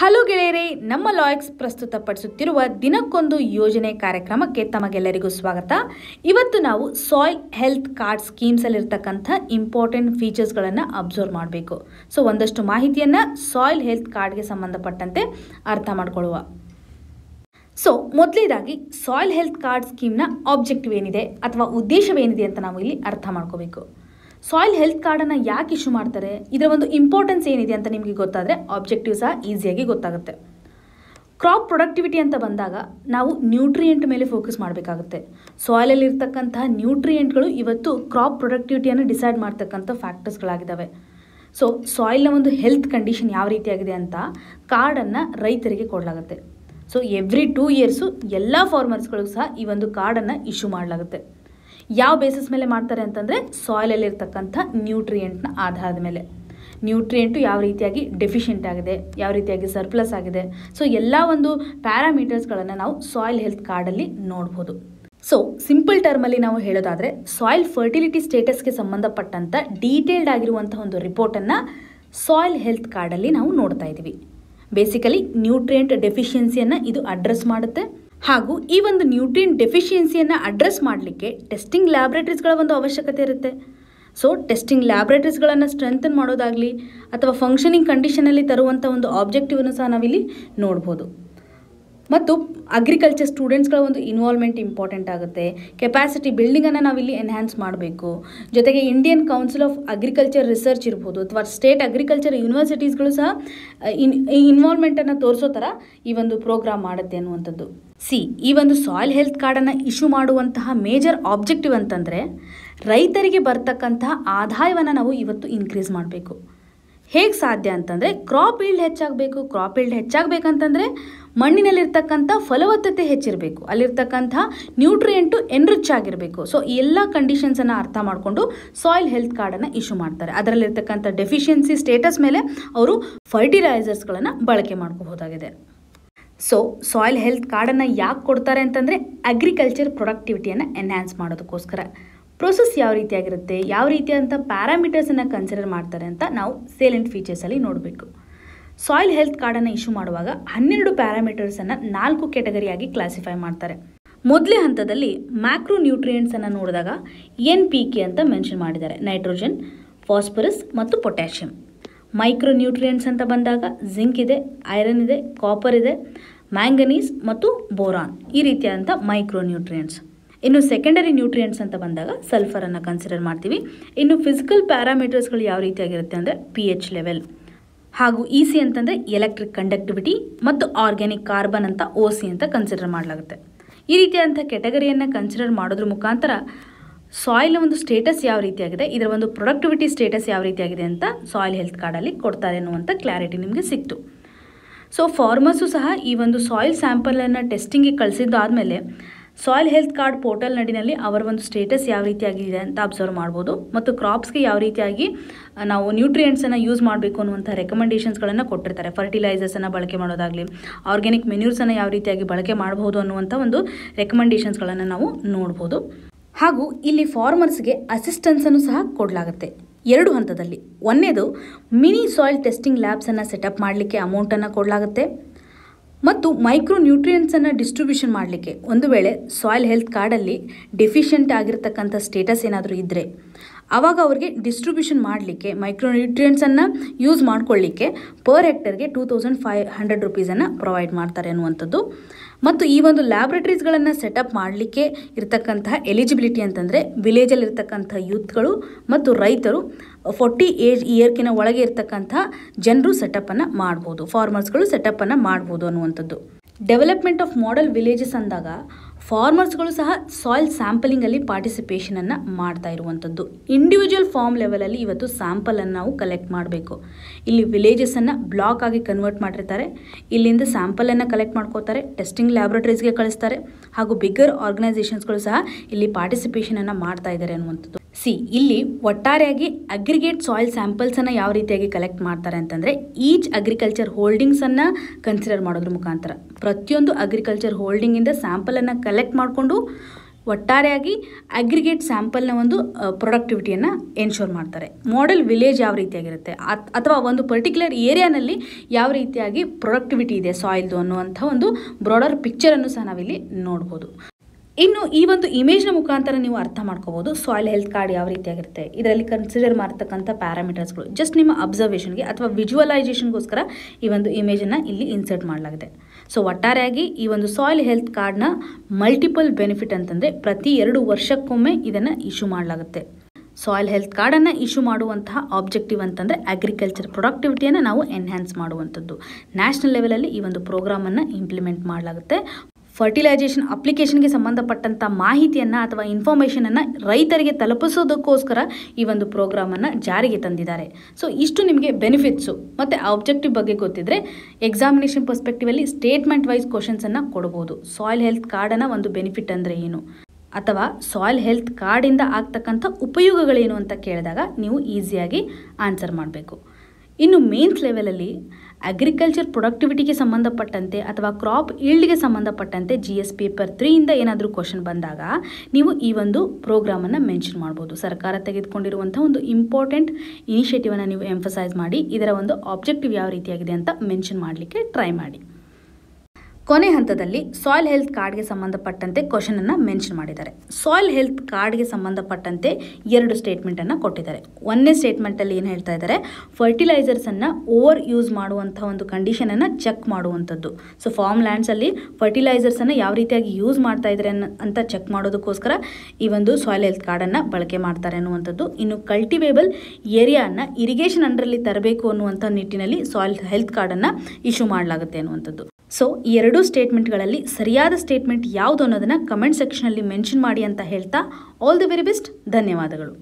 hello ಗೆಳೆಯರೇ ನಮ್ಮ ಲಾಯಕ್ಸ್ ಪ್ರಸ್ತುತಪಡಿಸುತ್ತಿರುವ ದಿನಕ್ಕೊಂದು ಯೋಜನೆ ಕಾರ್ಯಕ್ರಮಕ್ಕೆ ತಮಗೆಲ್ಲರಿಗೂ ಸ್ವಾಗತ ಇವತ್ತು ನಾವು ಸಾಯಿಲ್ ಹೆಲ್ತ್ ಕಾರ್ಡ್ ಸ್ಕೀಮ್ಸಲ್ಲಿರ್ತಕ್ಕಂಥ ಇಂಪಾರ್ಟೆಂಟ್ ಫೀಚರ್ಸ್ಗಳನ್ನು ಅಬ್ಸರ್ವ್ ಮಾಡಬೇಕು ಸೊ ಒಂದಷ್ಟು ಮಾಹಿತಿಯನ್ನು ಸಾಯಿಲ್ ಹೆಲ್ತ್ ಕಾರ್ಡ್ಗೆ ಸಂಬಂಧಪಟ್ಟಂತೆ ಅರ್ಥ ಮಾಡಿಕೊಳ್ಳುವ ಸೊ ಮೊದಲೇದಾಗಿ ಸಾಯಿಲ್ ಹೆಲ್ತ್ ಕಾರ್ಡ್ ಸ್ಕೀಮ್ನ ಆಬ್ಜೆಕ್ಟಿವ್ ಏನಿದೆ ಅಥವಾ ಉದ್ದೇಶವೇನಿದೆ ಅಂತ ನಾವು ಇಲ್ಲಿ ಅರ್ಥ ಮಾಡ್ಕೋಬೇಕು ಸಾಯಿಲ್ ಹೆಲ್ತ್ ಕಾರ್ಡನ್ನು ಯಾಕೆ ಇಶ್ಯೂ ಮಾಡ್ತಾರೆ ಇದರ ಒಂದು ಇಂಪಾರ್ಟೆನ್ಸ್ ಏನಿದೆ ಅಂತ ನಿಮಗೆ ಗೊತ್ತಾದರೆ ಆಬ್ಜೆಕ್ಟಿವ್ ಸಹ ಈಸಿಯಾಗಿ ಗೊತ್ತಾಗುತ್ತೆ ಕ್ರಾಪ್ ಪ್ರೊಡಕ್ಟಿವಿಟಿ ಅಂತ ಬಂದಾಗ ನಾವು ನ್ಯೂಟ್ರಿಯೆಂಟ್ ಮೇಲೆ ಫೋಕಸ್ ಮಾಡಬೇಕಾಗುತ್ತೆ ಸಾಯಿಲಲ್ಲಿ ನ್ಯೂಟ್ರಿಯೆಂಟ್ ನ್ಯೂಟ್ರಿಯೆಂಟ್ಗಳು ಇವತ್ತು ಕ್ರಾಪ್ ಪ್ರೊಡಕ್ಟಿವಿಟಿಯನ್ನು ಡಿಸೈಡ್ ಮಾಡ್ತಕ್ಕಂಥ ಫ್ಯಾಕ್ಟರ್ಸ್ಗಳಾಗಿದ್ದಾವೆ ಸೊ ಸಾಯಿಲ್ನ ಒಂದು ಹೆಲ್ತ್ ಕಂಡೀಷನ್ ಯಾವ ರೀತಿಯಾಗಿದೆ ಅಂತ ಕಾರ್ಡನ್ನು ರೈತರಿಗೆ ಕೊಡಲಾಗುತ್ತೆ ಸೊ ಎವ್ರಿ ಟೂ ಇಯರ್ಸು ಎಲ್ಲ ಫಾರ್ಮರ್ಸ್ಗಳಿಗೂ ಸಹ ಈ ಒಂದು ಕಾರ್ಡನ್ನು ಇಶ್ಯೂ ಮಾಡಲಾಗುತ್ತೆ ಯಾವ ಬೇಸಿಸ್ ಮೇಲೆ ಮಾಡ್ತಾರೆ ಅಂತಂದರೆ ಸಾಯ್ಲಲ್ಲಿರ್ತಕ್ಕಂಥ ನ್ಯೂಟ್ರಿಯೆಂಟ್ನ ಆಧಾರದ ಮೇಲೆ ನ್ಯೂಟ್ರಿಯೆಂಟು ಯಾವ ರೀತಿಯಾಗಿ ಡೆಫಿಷಿಯೆಂಟ್ ಆಗಿದೆ ಯಾವ ರೀತಿಯಾಗಿ ಸರ್ಪ್ಲಸ್ ಆಗಿದೆ ಸೊ ಎಲ್ಲ ಒಂದು ಪ್ಯಾರಾಮೀಟರ್ಸ್ಗಳನ್ನು ನಾವು ಸಾಯಿಲ್ ಹೆಲ್ತ್ ಕಾರ್ಡಲ್ಲಿ ನೋಡ್ಬೋದು ಸೊ ಸಿಂಪಲ್ ಟರ್ಮಲ್ಲಿ ನಾವು ಹೇಳೋದಾದರೆ ಸಾಯಿಲ್ ಫರ್ಟಿಲಿಟಿ ಸ್ಟೇಟಸ್ಗೆ ಸಂಬಂಧಪಟ್ಟಂಥ ಡೀಟೇಲ್ಡ್ ಆಗಿರುವಂಥ ಒಂದು ರಿಪೋರ್ಟನ್ನು ಸಾಯಿಲ್ ಹೆಲ್ತ್ ಕಾರ್ಡಲ್ಲಿ ನಾವು ನೋಡ್ತಾ ಇದ್ದೀವಿ ಬೇಸಿಕಲಿ ನ್ಯೂಟ್ರಿಯೆಂಟ್ ಡೆಫಿಷಿಯನ್ಸಿಯನ್ನು ಇದು ಅಡ್ರೆಸ್ ಮಾಡುತ್ತೆ ಹಾಗೂ ಈ ಒಂದು ನ್ಯೂಟ್ರಿನ್ ಡೆಫಿಷಿಯನ್ಸಿಯನ್ನು ಅಡ್ರೆಸ್ ಮಾಡಲಿಕ್ಕೆ ಟೆಸ್ಟಿಂಗ್ ಲ್ಯಾಬ್ರೇಟ್ರೀಸ್ಗಳ ಒಂದು ಅವಶ್ಯಕತೆ ಇರುತ್ತೆ ಸೊ ಟೆಸ್ಟಿಂಗ್ ಲ್ಯಾಬ್ರೇಟ್ರೀಸ್ಗಳನ್ನು ಸ್ಟ್ರೆಂಥನ್ ಮಾಡೋದಾಗಲಿ ಅಥವಾ ಫಂಕ್ಷನಿಂಗ್ ಕಂಡೀಷನಲ್ಲಿ ತರುವಂಥ ಒಂದು ಆಬ್ಜೆಕ್ಟಿವನ್ನು ಸಹ ನಾವಿಲ್ಲಿ ನೋಡ್ಬೋದು ಮತ್ತು ಅಗ್ರಿಕಲ್ಚರ್ ಸ್ಟೂಡೆಂಟ್ಸ್ಗಳ ಒಂದು ಇನ್ವಾಲ್ವ್ಮೆಂಟ್ ಇಂಪಾರ್ಟೆಂಟ್ ಆಗುತ್ತೆ ಕೆಪಾಸಿಟಿ ಬಿಲ್ಡಿಂಗನ್ನು ನಾವಿಲ್ಲಿ ಎನ್ಹ್ಯಾನ್ಸ್ ಮಾಡಬೇಕು ಜೊತೆಗೆ Indian Council of Agriculture Research ಇರ್ಬೋದು ಅಥವಾ ಸ್ಟೇಟ್ ಅಗ್ರಿಕಲ್ಚರ್ ಯೂನಿವರ್ಸಿಟೀಸ್ಗಳು ಸಹ ಇನ್ ಇನ್ವಾಲ್ವ್ಮೆಂಟನ್ನು ತೋರಿಸೋ ಥರ ಈ ಒಂದು ಪ್ರೋಗ್ರಾಮ್ ಮಾಡುತ್ತೆ ಅನ್ನುವಂಥದ್ದು ಸಿ ಈ ಒಂದು ಸಾಯಿಲ್ ಹೆಲ್ತ್ ಕಾರ್ಡನ್ನು ಇಶ್ಯೂ ಮಾಡುವಂತಹ ಮೇಜರ್ ಆಬ್ಜೆಕ್ಟಿವ್ ಅಂತಂದರೆ ರೈತರಿಗೆ ಬರ್ತಕ್ಕಂತಹ ಆದಾಯವನ್ನು ನಾವು ಇವತ್ತು ಇನ್ಕ್ರೀಸ್ ಮಾಡಬೇಕು ಹೇಗೆ ಸಾಧ್ಯ ಅಂತಂದರೆ ಕ್ರಾಪ್ ಈಲ್ಡ್ ಹೆಚ್ಚಾಗಬೇಕು ಕ್ರಾಪ್ ಇಲ್ಡ್ ಹೆಚ್ಚಾಗಬೇಕಂತಂದರೆ ಮಣ್ಣಿನಲ್ಲಿರ್ತಕ್ಕಂಥ ಫಲವತ್ತತೆ ಹೆಚ್ಚಿರಬೇಕು ಅಲ್ಲಿರ್ತಕ್ಕಂಥ ನ್ಯೂಟ್ರಿಯೆಂಟು ಎನ್ರಿಚ್ ಆಗಿರಬೇಕು ಸೊ ಈ ಎಲ್ಲ ಕಂಡೀಷನ್ಸನ್ನು ಅರ್ಥ ಮಾಡಿಕೊಂಡು ಸಾಯಿಲ್ ಹೆಲ್ತ್ ಕಾರ್ಡನ್ನು ಇಶ್ಯೂ ಮಾಡ್ತಾರೆ ಅದರಲ್ಲಿರ್ತಕ್ಕಂಥ ಡೆಫಿಷಿಯನ್ಸಿ ಸ್ಟೇಟಸ್ ಮೇಲೆ ಅವರು ಫರ್ಟಿಲೈಸರ್ಸ್ಗಳನ್ನು ಬಳಕೆ ಮಾಡ್ಕೋಬಹುದಾಗಿದೆ ಸೊ ಸಾಯಿಲ್ ಹೆಲ್ತ್ ಕಾರ್ಡನ್ನು ಯಾಕೆ ಕೊಡ್ತಾರೆ ಅಂತಂದರೆ ಅಗ್ರಿಕಲ್ಚರ್ ಪ್ರೊಡಕ್ಟಿವಿಟಿಯನ್ನು ಎನ್ಹ್ಯಾನ್ಸ್ ಮಾಡೋದಕ್ಕೋಸ್ಕರ ಪ್ರೊಸೆಸ್ ಯಾವ ರೀತಿಯಾಗಿರುತ್ತೆ ಯಾವ ರೀತಿಯಾದಂಥ ಪ್ಯಾರಾಮೀಟರ್ಸನ್ನು ಕನ್ಸಿಡರ್ ಮಾಡ್ತಾರೆ ಅಂತ ನಾವು ಸೇಲೆಂಟ್ ಫೀಚರ್ಸಲ್ಲಿ ನೋಡಬೇಕು ಸಾಯಿಲ್ ಹೆಲ್ತ್ ಕಾರ್ಡನ್ನು ಇಶ್ಯೂ ಮಾಡುವಾಗ ಹನ್ನೆರಡು ಪ್ಯಾರಾಮೀಟರ್ಸನ್ನು ನಾಲ್ಕು ಕ್ಯಾಟಗರಿಯಾಗಿ ಕ್ಲಾಸಿಫೈ ಮಾಡ್ತಾರೆ ಮೊದಲೇ ಹಂತದಲ್ಲಿ ಮ್ಯಾಕ್ರೋ ನ್ಯೂಟ್ರಿಯೆಂಟ್ಸನ್ನು ನೋಡಿದಾಗ ಎನ್ ಪಿ ಕೆ ಅಂತ ಮೆನ್ಷನ್ ಮಾಡಿದ್ದಾರೆ ನೈಟ್ರೋಜನ್ ಫಾಸ್ಫರಸ್ ಮತ್ತು ಪೊಟ್ಯಾಷಿಯಂ ಮೈಕ್ರೋ ನ್ಯೂಟ್ರಿಯೆಂಟ್ಸ್ ಅಂತ ಬಂದಾಗ ಜಿಂಕ್ ಇದೆ ಐರನ್ ಇದೆ ಕಾಪರ್ ಇದೆ ಮ್ಯಾಂಗನೀಸ್ ಮತ್ತು ಬೋರಾನ್ ಈ ರೀತಿಯಾದಂಥ ಮೈಕ್ರೋ ನ್ಯೂಟ್ರಿಯೆಂಟ್ಸ್ ಇನ್ನು ಸೆಕೆಂಡರಿ ನ್ಯೂಟ್ರಿಯೆಂಟ್ಸ್ ಅಂತ ಬಂದಾಗ ಸಲ್ಫರನ್ನು ಕನ್ಸಿಡರ್ ಮಾಡ್ತೀವಿ ಇನ್ನು ಫಿಸಿಕಲ್ ಪ್ಯಾರಾಮೀಟರ್ಸ್ಗಳು ಯಾವ ರೀತಿಯಾಗಿರುತ್ತೆ ಅಂದರೆ ಪಿ ಎಚ್ ಲೆವೆಲ್ ಹಾಗೂ ಇ ಸಿ ಅಂತಂದರೆ ಎಲೆಕ್ಟ್ರಿಕ್ ಕಂಡಕ್ಟಿವಿಟಿ ಮತ್ತು ಆರ್ಗ್ಯಾನಿಕ್ ಕಾರ್ಬನ್ ಅಂತ ಓ ಸಿ ಅಂತ ಕನ್ಸಿಡರ್ ಮಾಡಲಾಗುತ್ತೆ ಈ ರೀತಿಯಾದಂಥ ಕೆಟಗರಿಯನ್ನು ಕನ್ಸಿಡರ್ ಮಾಡೋದ್ರ ಮುಖಾಂತರ ಸಾಯಿಲ್ ಒಂದು ಸ್ಟೇಟಸ್ ಯಾವ ರೀತಿಯಾಗಿದೆ ಇದರ ಒಂದು ಪ್ರೊಡಕ್ಟಿವಿಟಿ ಸ್ಟೇಟಸ್ ಯಾವ ರೀತಿಯಾಗಿದೆ ಅಂತ ಸಾಯಿಲ್ ಹೆಲ್ತ್ ಕಾರ್ಡಲ್ಲಿ ಕೊಡ್ತಾರೆ ಅನ್ನುವಂಥ ಕ್ಲಾರಿಟಿ ನಿಮಗೆ ಸಿಕ್ತು ಸೊ ಫಾರ್ಮರ್ಸು ಸಹ ಈ ಒಂದು ಸಾಯಿಲ್ ಸ್ಯಾಂಪಲನ್ನು ಟೆಸ್ಟಿಂಗಿಗೆ ಕಳಿಸಿದ್ದಾದಮೇಲೆ ಆದಮೇಲೆ ಸಾಯಿಲ್ ಹೆಲ್ತ್ ಕಾರ್ಡ್ ಪೋರ್ಟಲ್ ನಡಿನಲ್ಲಿ ಅವರ ಒಂದು ಸ್ಟೇಟಸ್ ಯಾವ ರೀತಿಯಾಗಿದೆ ಅಂತ ಅಬ್ಸರ್ವ್ ಮಾಡ್ಬೋದು ಮತ್ತು ಕ್ರಾಪ್ಸ್ಗೆ ಯಾವ ರೀತಿಯಾಗಿ ನಾವು ನ್ಯೂಟ್ರಿಯೆಂಟ್ಸನ್ನು ಯೂಸ್ ಮಾಡಬೇಕು ಅನ್ನುವಂಥ ರೆಕಮೆಂಡೇಷನ್ಸ್ಗಳನ್ನು ಕೊಟ್ಟಿರ್ತಾರೆ ಫರ್ಟಿಲೈಸರ್ಸನ್ನು ಬಳಕೆ ಮಾಡೋದಾಗಲಿ ಆರ್ಗ್ಯಾನಿಕ್ ಮೆನ್ಯೂರ್ಸನ್ನು ಯಾವ ರೀತಿಯಾಗಿ ಬಳಕೆ ಮಾಡಬಹುದು ಅನ್ನುವಂಥ ಒಂದು ರೆಕಮೆಂಡೇಷನ್ಸ್ಗಳನ್ನು ನಾವು ನೋಡ್ಬೋದು ಹಾಗೂ ಇಲ್ಲಿ ಫಾರ್ಮರ್ಸ್ಗೆ ಅಸಿಸ್ಟೆನ್ಸನ್ನು ಸಹ ಕೊಡಲಾಗುತ್ತೆ ಎರಡು ಹಂತದಲ್ಲಿ ಒಂದನೇದು ಮಿನಿ ಸಾಯಿಲ್ ಟೆಸ್ಟಿಂಗ್ ಲ್ಯಾಬ್ಸನ್ನು ಸೆಟಪ್ ಮಾಡಲಿಕ್ಕೆ ಅಮೌಂಟನ್ನು ಕೊಡಲಾಗುತ್ತೆ ಮತ್ತು ಮೈಕ್ರೋ ನ್ಯೂಟ್ರಿಯೆಂಟ್ಸನ್ನು ಡಿಸ್ಟ್ರಿಬ್ಯೂಷನ್ ಮಾಡಲಿಕ್ಕೆ ಒಂದು ವೇಳೆ ಸಾಯಿಲ್ ಹೆಲ್ತ್ ಕಾರ್ಡಲ್ಲಿ ಡೆಫಿಷಿಯೆಂಟ್ ಆಗಿರ್ತಕ್ಕಂಥ ಸ್ಟೇಟಸ್ ಏನಾದರೂ ಇದ್ದರೆ ಆವಾಗ ಅವ್ರಿಗೆ ಡಿಸ್ಟ್ರಿಬ್ಯೂಷನ್ ಮಾಡಲಿಕ್ಕೆ ಮೈಕ್ರೋ ನ್ಯೂಟ್ರಿಯೆಂಟ್ಸನ್ನು ಯೂಸ್ ಮಾಡ್ಕೊಳ್ಳಿಕ್ಕೆ ಪರ್ ಹೆಕ್ಟರ್ಗೆ ಟೂ ತೌಸಂಡ್ ಫೈವ್ ಹಂಡ್ರೆಡ್ ರುಪೀಸನ್ನು ಪ್ರೊವೈಡ್ ಮಾಡ್ತಾರೆ ಅನ್ನುವಂಥದ್ದು ಮತ್ತು ಈ ಒಂದು ಲ್ಯಾಬ್ರೇಟರೀಸ್ಗಳನ್ನು ಸೆಟಪ್ ಮಾಡಲಿಕ್ಕೆ ಇರತಕ್ಕಂತಹ ಎಲಿಜಿಬಿಲಿಟಿ ಅಂತಂದರೆ ವಿಲೇಜಲ್ಲಿ ಇರ್ತಕ್ಕಂಥ ಯೂತ್ಗಳು ಮತ್ತು ರೈತರು ಫೋರ್ಟಿ ಏಜ್ ಇಯರ್ಕಿನ ಒಳಗೆ ಇರತಕ್ಕಂಥ ಜನರು ಸೆಟಪನ್ನು ಮಾಡ್ಬೋದು ಫಾರ್ಮರ್ಸ್ಗಳು ಸೆಟಪನ್ನು ಮಾಡ್ಬೋದು ಅನ್ನುವಂಥದ್ದು ಡೆವಲಪ್ಮೆಂಟ್ ಆಫ್ ಮಾಡೆಲ್ ವಿಲೇಜಸ್ ಅಂದಾಗ ಫಾರ್ಮರ್ಸ್ಗಳು ಸಹ ಸಾಯಿಲ್ ಸ್ಯಾಂಪಲಿಂಗಲ್ಲಿ ಪಾರ್ಟಿಸಿಪೇಷನನ್ನು ಮಾಡ್ತಾ ಇರುವಂಥದ್ದು ಇಂಡಿವಿಜುವಲ್ ಫಾರ್ಮ್ ಲೆವೆಲಲ್ಲಿ ಇವತ್ತು ಸ್ಯಾಂಪಲನ್ನು ನಾವು ಕಲೆಕ್ಟ್ ಮಾಡಬೇಕು ಇಲ್ಲಿ ಅನ್ನು ಬ್ಲಾಕ್ ಆಗಿ ಕನ್ವರ್ಟ್ ಮಾಡಿರ್ತಾರೆ ಇಲ್ಲಿಂದ ಸ್ಯಾಂಪಲನ್ನು ಕಲೆಕ್ಟ್ ಮಾಡ್ಕೋತಾರೆ ಟೆಸ್ಟಿಂಗ್ ಗೆ ಕಳಿಸ್ತಾರೆ ಹಾಗೂ ಬಿಗ್ಗರ್ ಆರ್ಗನೈಸೇಷನ್ಸ್ಗಳು ಸಹ ಇಲ್ಲಿ ಪಾರ್ಟಿಸಿಪೇಷನನ್ನು ಮಾಡ್ತಾ ಇದ್ದಾರೆ ಅನ್ನುವಂಥದ್ದು ಸಿ ಇಲ್ಲಿ ಒಟ್ಟಾರೆಯಾಗಿ ಅಗ್ರಿಗೇಟ್ ಸಾಯಿಲ್ ಸ್ಯಾಂಪಲ್ಸನ್ನು ಯಾವ ರೀತಿಯಾಗಿ ಕಲೆಕ್ಟ್ ಮಾಡ್ತಾರೆ ಅಂತಂದರೆ ಈಚ್ ಅಗ್ರಿಕಲ್ಚರ್ ಹೋಲ್ಡಿಂಗ್ಸನ್ನು ಕನ್ಸಿಡರ್ ಮಾಡೋದ್ರ ಮುಖಾಂತರ ಪ್ರತಿಯೊಂದು ಅಗ್ರಿಕಲ್ಚರ್ ಹೋಲ್ಡಿಂಗಿಂದ ಸ್ಯಾಂಪಲನ್ನು ಕಲೆಕ್ಟ್ ಮಾಡಿಕೊಂಡು ಒಟ್ಟಾರೆಯಾಗಿ ಅಗ್ರಿಗೇಟ್ ಸ್ಯಾಂಪಲ್ನ ಒಂದು ಪ್ರೊಡಕ್ಟಿವಿಟಿಯನ್ನು ಎನ್ಶೋರ್ ಮಾಡ್ತಾರೆ ಮಾಡೆಲ್ ವಿಲೇಜ್ ಯಾವ ರೀತಿಯಾಗಿರುತ್ತೆ ಅಥವಾ ಒಂದು ಪರ್ಟಿಕ್ಯುಲರ್ ಏರಿಯಾನಲ್ಲಿ ಯಾವ ರೀತಿಯಾಗಿ ಪ್ರೊಡಕ್ಟಿವಿಟಿ ಇದೆ ಸಾಯಿಲ್ದು ಅನ್ನುವಂಥ ಒಂದು ಬ್ರಾಡರ್ ಪಿಕ್ಚರನ್ನು ಸಹ ನಾವಿಲ್ಲಿ ನೋಡ್ಬೋದು ಇನ್ನು ಈ ಒಂದು ಇಮೇಜ್ನ ಮುಖಾಂತರ ನೀವು ಅರ್ಥ ಮಾಡ್ಕೋಬೋದು ಸಾಯಿಲ್ ಹೆಲ್ತ್ ಕಾರ್ಡ್ ಯಾವ ರೀತಿಯಾಗಿರುತ್ತೆ ಇದರಲ್ಲಿ ಕನ್ಸಿಡರ್ ಮಾಡ್ತಕ್ಕಂಥ ಪ್ಯಾರಾಮೀಟರ್ಸ್ಗಳು ಜಸ್ಟ್ ನಿಮ್ಮ ಅಬ್ಸರ್ವೇಷನ್ಗೆ ಅಥವಾ ವಿಜುವಲೈಸೇಷನ್ಗೋಸ್ಕರ ಈ ಒಂದು ಇಮೇಜನ್ನು ಇಲ್ಲಿ ಇನ್ಸರ್ಟ್ ಮಾಡಲಾಗಿದೆ ಸೊ ಒಟ್ಟಾರೆಯಾಗಿ ಈ ಒಂದು ಸಾಯಿಲ್ ಹೆಲ್ತ್ ಕಾರ್ಡ್ನ ಮಲ್ಟಿಪಲ್ ಬೆನಿಫಿಟ್ ಅಂತಂದರೆ ಪ್ರತಿ ಎರಡು ವರ್ಷಕ್ಕೊಮ್ಮೆ ಇದನ್ನು ಇಶ್ಯೂ ಮಾಡಲಾಗುತ್ತೆ ಸಾಯಿಲ್ ಹೆಲ್ತ್ ಕಾರ್ಡನ್ನು ಇಶ್ಯೂ ಮಾಡುವಂತಹ ಆಬ್ಜೆಕ್ಟಿವ್ ಅಂತಂದರೆ ಅಗ್ರಿಕಲ್ಚರ್ ಪ್ರೊಡಕ್ಟಿವಿಟಿಯನ್ನು ನಾವು ಎನ್ಹ್ಯಾನ್ಸ್ ಮಾಡುವಂಥದ್ದು ನ್ಯಾಷನಲ್ ಲೆವೆಲಲ್ಲಿ ಈ ಒಂದು ಪ್ರೋಗ್ರಾಮನ್ನು ಇಂಪ್ಲಿಮೆಂಟ್ ಮಾಡಲಾಗುತ್ತೆ ಫರ್ಟಿಲೈಸೇಷನ್ ಅಪ್ಲಿಕೇಶನ್ಗೆ ಸಂಬಂಧಪಟ್ಟಂಥ ಮಾಹಿತಿಯನ್ನು ಅಥವಾ ಇನ್ಫಾರ್ಮೇಷನನ್ನು ರೈತರಿಗೆ ತಲುಪಿಸೋದಕ್ಕೋಸ್ಕರ ಈ ಒಂದು ಪ್ರೋಗ್ರಾಮನ್ನು ಜಾರಿಗೆ ತಂದಿದ್ದಾರೆ ಸೊ ಇಷ್ಟು ನಿಮಗೆ ಬೆನಿಫಿಟ್ಸು ಮತ್ತು ಆಬ್ಜೆಕ್ಟಿವ್ ಬಗ್ಗೆ ಗೊತ್ತಿದ್ದರೆ ಎಕ್ಸಾಮಿನೇಷನ್ ಪರ್ಸ್ಪೆಕ್ಟಿವಲ್ಲಿ ಸ್ಟೇಟ್ಮೆಂಟ್ ವೈಸ್ ಕ್ವಶನ್ಸನ್ನು ಕೊಡ್ಬೋದು ಸಾಯಿಲ್ ಹೆಲ್ತ್ ಕಾರ್ಡನ್ನು ಒಂದು ಬೆನಿಫಿಟ್ ಅಂದರೆ ಏನು ಅಥವಾ ಸಾಯಿಲ್ ಹೆಲ್ತ್ ಕಾರ್ಡಿಂದ ಆಗ್ತಕ್ಕಂಥ ಉಪಯೋಗಗಳೇನು ಅಂತ ಕೇಳಿದಾಗ ನೀವು ಈಸಿಯಾಗಿ ಆನ್ಸರ್ ಮಾಡಬೇಕು ಇನ್ನು ಮೇನ್ಸ್ ಲೆವೆಲಲ್ಲಿ ಅಗ್ರಿಕಲ್ಚರ್ ಪ್ರೊಡಕ್ಟಿವಿಟಿಗೆ ಸಂಬಂಧಪಟ್ಟಂತೆ ಅಥವಾ ಕ್ರಾಪ್ ಈಲ್ಡ್ಗೆ ಸಂಬಂಧಪಟ್ಟಂತೆ ಜಿ ಎಸ್ ಪೇಪರ್ ತ್ರೀಯಿಂದ ಏನಾದರೂ ಕ್ವಶನ್ ಬಂದಾಗ ನೀವು ಈ ಒಂದು ಪ್ರೋಗ್ರಾಮನ್ನು ಮೆನ್ಷನ್ ಮಾಡ್ಬೋದು ಸರ್ಕಾರ ತೆಗೆದುಕೊಂಡಿರುವಂಥ ಒಂದು ಇಂಪಾರ್ಟೆಂಟ್ ಇನಿಷಿಯೇಟಿವನ್ನು ನೀವು ಎಂಫಸೈಸ್ ಮಾಡಿ ಇದರ ಒಂದು ಆಬ್ಜೆಕ್ಟಿವ್ ಯಾವ ರೀತಿಯಾಗಿದೆ ಅಂತ ಮೆನ್ಷನ್ ಮಾಡಲಿಕ್ಕೆ ಟ್ರೈ ಮಾಡಿ ಕೊನೆ ಹಂತದಲ್ಲಿ ಸಾಯಿಲ್ ಹೆಲ್ತ್ ಕಾರ್ಡ್ಗೆ ಸಂಬಂಧಪಟ್ಟಂತೆ ಅನ್ನು ಮೆನ್ಷನ್ ಮಾಡಿದ್ದಾರೆ ಸಾಯಿಲ್ ಹೆಲ್ತ್ ಕಾರ್ಡ್ಗೆ ಸಂಬಂಧಪಟ್ಟಂತೆ ಎರಡು ಸ್ಟೇಟ್ಮೆಂಟನ್ನು ಕೊಟ್ಟಿದ್ದಾರೆ ಒಂದನೇ ಸ್ಟೇಟ್ಮೆಂಟಲ್ಲಿ ಏನು ಹೇಳ್ತಾ ಇದ್ದಾರೆ ಫರ್ಟಿಲೈಸರ್ಸನ್ನು ಓವರ್ ಯೂಸ್ ಮಾಡುವಂಥ ಒಂದು ಕಂಡೀಷನನ್ನು ಚೆಕ್ ಮಾಡುವಂಥದ್ದು ಸೊ ಫಾರ್ಮ್ ಲ್ಯಾಂಡ್ಸಲ್ಲಿ ಫರ್ಟಿಲೈಸರ್ಸನ್ನು ಯಾವ ರೀತಿಯಾಗಿ ಯೂಸ್ ಮಾಡ್ತಾ ಇದ್ದಾರೆ ಅಂತ ಚೆಕ್ ಮಾಡೋದಕ್ಕೋಸ್ಕರ ಈ ಒಂದು ಸಾಯಿಲ್ ಹೆಲ್ತ್ ಕಾರ್ಡನ್ನು ಬಳಕೆ ಮಾಡ್ತಾರೆ ಅನ್ನುವಂಥದ್ದು ಇನ್ನು ಕಲ್ಟಿವೇಬಲ್ ಏರಿಯಾನ ಇರಿಗೇಷನ್ ಅಂಡ್ರಲ್ಲಿ ತರಬೇಕು ಅನ್ನುವಂಥ ನಿಟ್ಟಿನಲ್ಲಿ ಸಾಯಿಲ್ ಹೆಲ್ತ್ ಕಾರ್ಡನ್ನು ಇಶ್ಯೂ ಮಾಡಲಾಗುತ್ತೆ ಅನ್ನುವಂಥದ್ದು ಸೊ ಈ ಎರಡೂ ಸ್ಟೇಟ್ಮೆಂಟ್ಗಳಲ್ಲಿ ಸರಿಯಾದ ಸ್ಟೇಟ್ಮೆಂಟ್ ಯಾವುದು ಅನ್ನೋದನ್ನು ಕಮೆಂಟ್ ಸೆಕ್ಷನಲ್ಲಿ ಮೆನ್ಷನ್ ಮಾಡಿ ಅಂತ ಹೇಳ್ತಾ ಆಲ್ ದಿ ವೆರಿ ಬೆಸ್ಟ್ ಧನ್ಯವಾದಗಳು